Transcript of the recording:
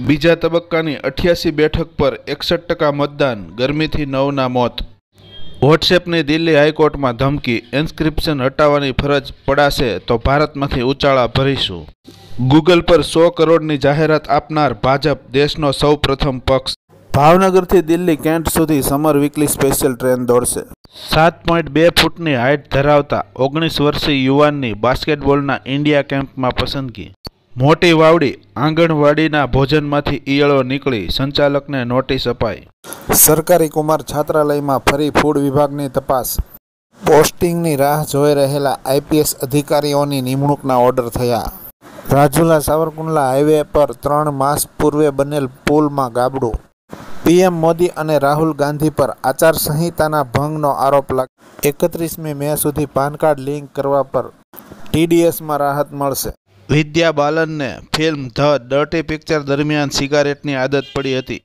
બીજા તબક્કાની અઠ્યાસી બેઠક પર એકસઠ ટકા મતદાન ગરમીથી નવના મોત વોટ્સએપની દિલ્હી હાઈકોર્ટમાં ધમકી ઇન્સ્ક્રિપ્શન હટાવવાની ફરજ પડાશે તો ભારતમાંથી ઉચાળા ભરીશું ગૂગલ પર સો કરોડની જાહેરાત આપનાર ભાજપ દેશનો સૌ પ્રથમ પક્ષ ભાવનગરથી દિલ્હી કેન્ટ સુધી સમર વીકલી સ્પેશિયલ ટ્રેન દોડશે સાત પોઈન્ટ બે ફૂટની હાઇટ ધરાવતા ઓગણીસ વર્ષીય યુવાનની બાસ્કેટબોલના ઇન્ડિયા કેમ્પમાં પસંદગી મોટી વાવડી આંગણવાડીના ભોજનમાંથી ઈયળો નીકળી સંચાલકને નોટિસ અપાઈ સરકારી કુમાર છાત્રાલયમાં ફરી ફૂડ વિભાગની તપાસ પોસ્ટિંગની રાહ જોઈ રહેલા આઈપીએસ અધિકારીઓની નિમણૂકના ઓર્ડર થયા રાજુલા સાવરકુંડલા હાઈવે પર ત્રણ માસ પૂર્વે બનેલ પુલમાં ગાબડું પીએમ મોદી અને રાહુલ ગાંધી પર આચારસંહિતાના ભંગનો આરોપ લાગ એકત્રીસમી મે સુધી પાન કાર્ડ લિંક કરવા પર ટીડીએસમાં રાહત મળશે વિદ્યા બાલનને ફિલ્મ ધ ડર્ટી પિક્ચર દરમિયાન સિગારેટની આદત પડી હતી